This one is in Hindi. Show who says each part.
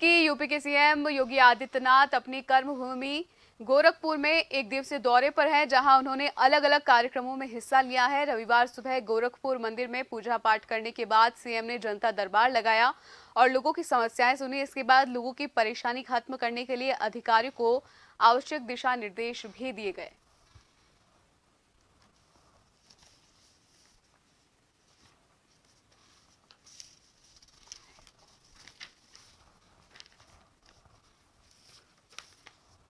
Speaker 1: कि यूपी के सीएम योगी आदित्यनाथ अपनी कर्मभूमि गोरखपुर में एक दिवसीय दौरे पर हैं जहां उन्होंने अलग अलग कार्यक्रमों में हिस्सा लिया है रविवार सुबह गोरखपुर मंदिर में पूजा पाठ करने के बाद सीएम ने जनता दरबार लगाया और लोगों की समस्याएं सुनी इसके बाद लोगों की परेशानी खत्म करने के लिए अधिकारियों को आवश्यक दिशा निर्देश भी दिए गए